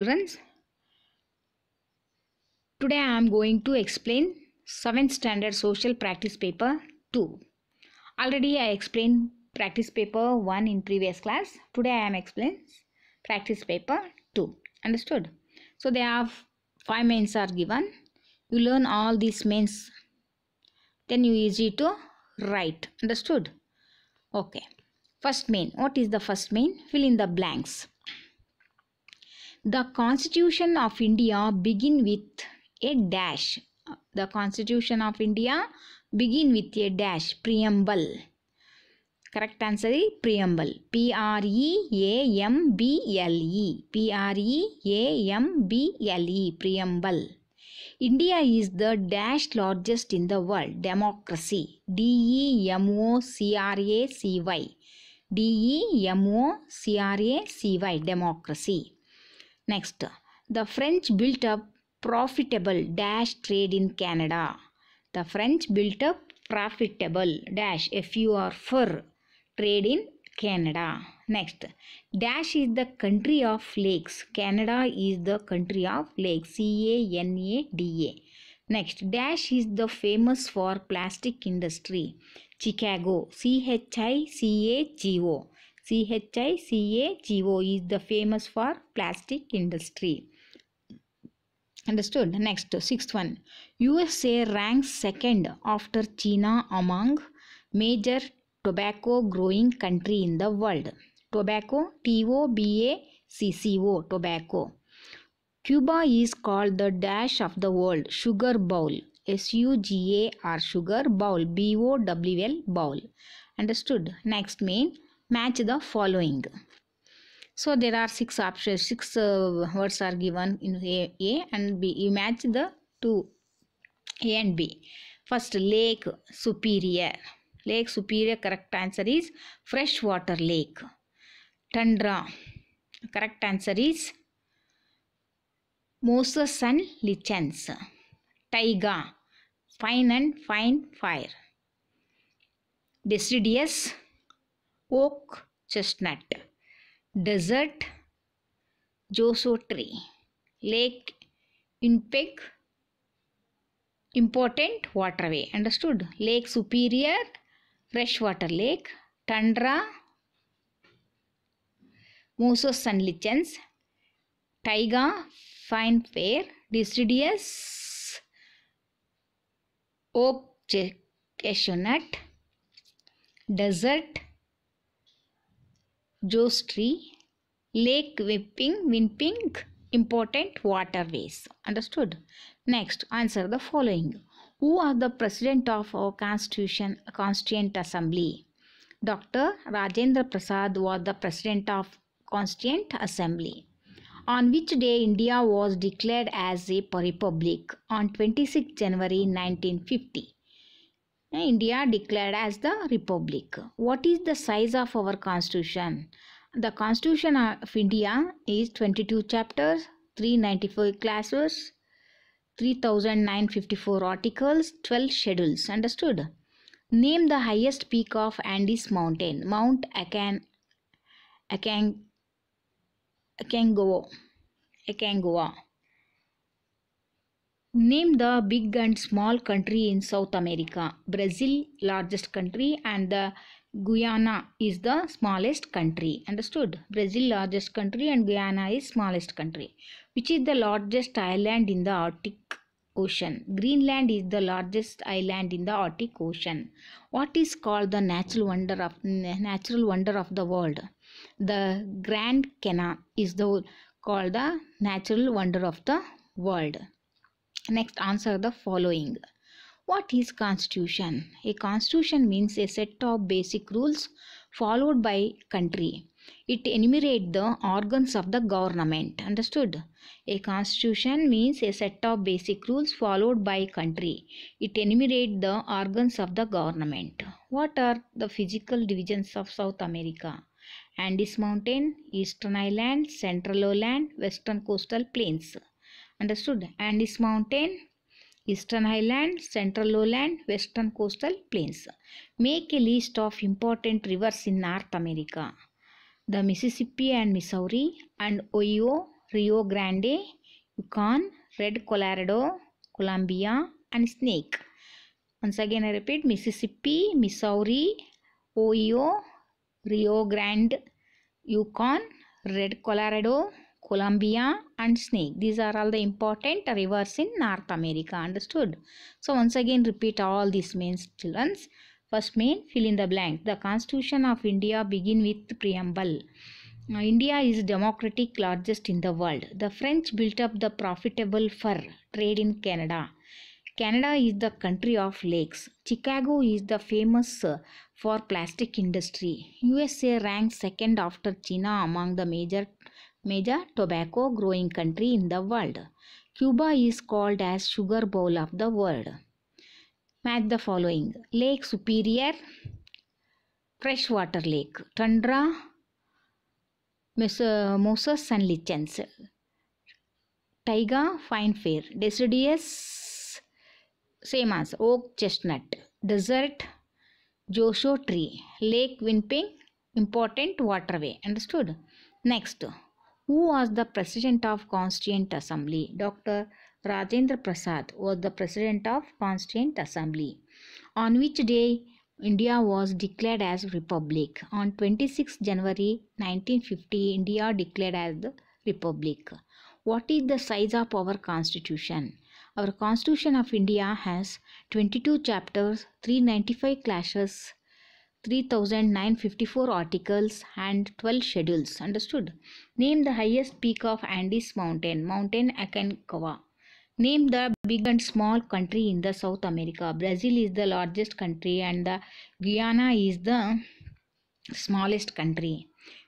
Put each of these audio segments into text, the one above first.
students today i am going to explain 7th standard social practice paper 2 already i explained practice paper 1 in previous class today i am explaining practice paper 2 understood so there are five mains are given you learn all these mains then you easy to write understood okay first main what is the first main fill in the blanks the constitution of india begin with a dash the constitution of india begin with a dash preamble correct answer is preamble p r e a m b l e p r e a m b l e preamble india is the dash largest in the world democracy d e m o c r a c y d e m o c r a c y democracy Next, the French built up profitable dash trade in Canada. The French built up profitable dash FUR fur trade in Canada. Next, dash is the country of lakes. Canada is the country of lakes. C A N A D A. Next, dash is the famous for plastic industry. Chicago. C H I C A G O. CHICAGO is the famous for plastic industry. Understood? Next, sixth one. USA ranks second after China among major tobacco growing country in the world. Tobacco, T-O-B-A-C-C-O, tobacco. Cuba is called the dash of the world, sugar bowl, S-U-G-A-R, sugar bowl, B-O-W-L, bowl. Understood? Next main, match the following so there are six options six uh, words are given in a, a and b you match the two a and b first lake superior lake superior correct answer is freshwater lake tundra correct answer is mosses and lichens taiga fine and fine fire deciduous oak chestnut, desert Joso tree, lake Inpeg, important waterway. Understood? Lake Superior, freshwater lake, tundra, Mosos and lichens, taiga, fine fair, deciduous, oak cashew nut, desert, tree, Lake Wipping, Winping, important waterways. Understood? Next, answer the following. Who are the president of our constitution, constituent assembly? Dr. Rajendra Prasad was the president of constituent assembly. On which day India was declared as a republic? On 26 January 1950. India declared as the Republic. What is the size of our constitution? The constitution of India is 22 chapters, 394 classes, 3954 articles, 12 schedules. Understood? Name the highest peak of Andes mountain. Mount Akan Akan Akangoa. Akangoa. Name the big and small country in South America. Brazil, largest country, and the Guyana is the smallest country. Understood? Brazil, largest country, and Guyana is smallest country. Which is the largest island in the Arctic Ocean? Greenland is the largest island in the Arctic Ocean. What is called the natural wonder of natural wonder of the world? The Grand Canyon is the called the natural wonder of the world. Next, answer the following. What is constitution? A constitution means a set of basic rules followed by country. It enumerates the organs of the government. Understood? A constitution means a set of basic rules followed by country. It enumerates the organs of the government. What are the physical divisions of South America? Andes Mountain, Eastern Island, Central Lowland, Western Coastal Plains understood and this mountain eastern highland central lowland western coastal plains make a list of important rivers in north america the mississippi and missouri and ohio rio grande yukon red colorado columbia and snake once again i repeat mississippi missouri ohio rio grande yukon red colorado Colombia and snake. These are all the important rivers in North America. Understood? So once again repeat all these main children. First main fill in the blank. The constitution of India begin with preamble. Now, India is democratic largest in the world. The French built up the profitable fur trade in Canada. Canada is the country of lakes. Chicago is the famous uh, for plastic industry. USA ranks second after China among the major major tobacco growing country in the world. Cuba is called as sugar bowl of the world. Match the following Lake Superior, freshwater lake, tundra, mosses and lichens, taiga, fine fair, deciduous, same as oak, chestnut, desert, Joshua tree, Lake Winping, important waterway. Understood? Next. Who was the President of Constituent Assembly? Dr. Rajendra Prasad was the President of Constituent Assembly. On which day India was declared as Republic? On 26 January 1950, India declared as the Republic. What is the size of our Constitution? Our Constitution of India has 22 chapters, 395 clashes, 3954 articles and 12 schedules understood name the highest peak of andes mountain mountain aconcagua name the big and small country in the south america brazil is the largest country and the guyana is the smallest country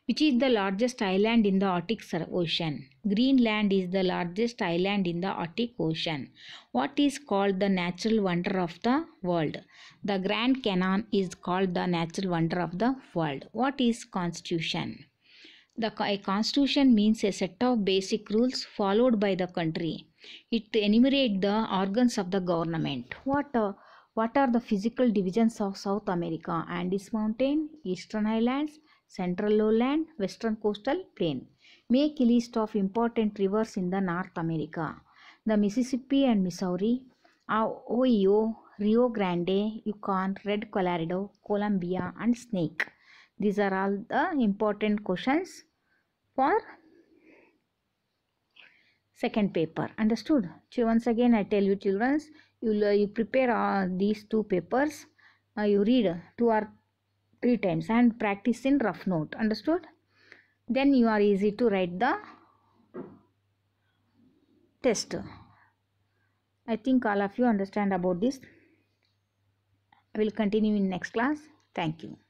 which is the largest island in the Arctic Ocean. Greenland is the largest island in the Arctic Ocean. What is called the natural wonder of the world? The Grand Canyon is called the natural wonder of the world. What is constitution? The constitution means a set of basic rules followed by the country. It enumerates the organs of the government. What uh, what are the physical divisions of South America? Andes Mountain, Eastern Highlands, central lowland, western coastal plain. Make a list of important rivers in the North America. The Mississippi and Missouri, ah, Ohio, Rio Grande, Yukon, Red Colorado, Columbia and Snake. These are all the important questions for second paper. Understood? Once again I tell you children, you, uh, you prepare uh, these two papers. Uh, you read two or three times and practice in rough note understood then you are easy to write the test i think all of you understand about this i will continue in next class thank you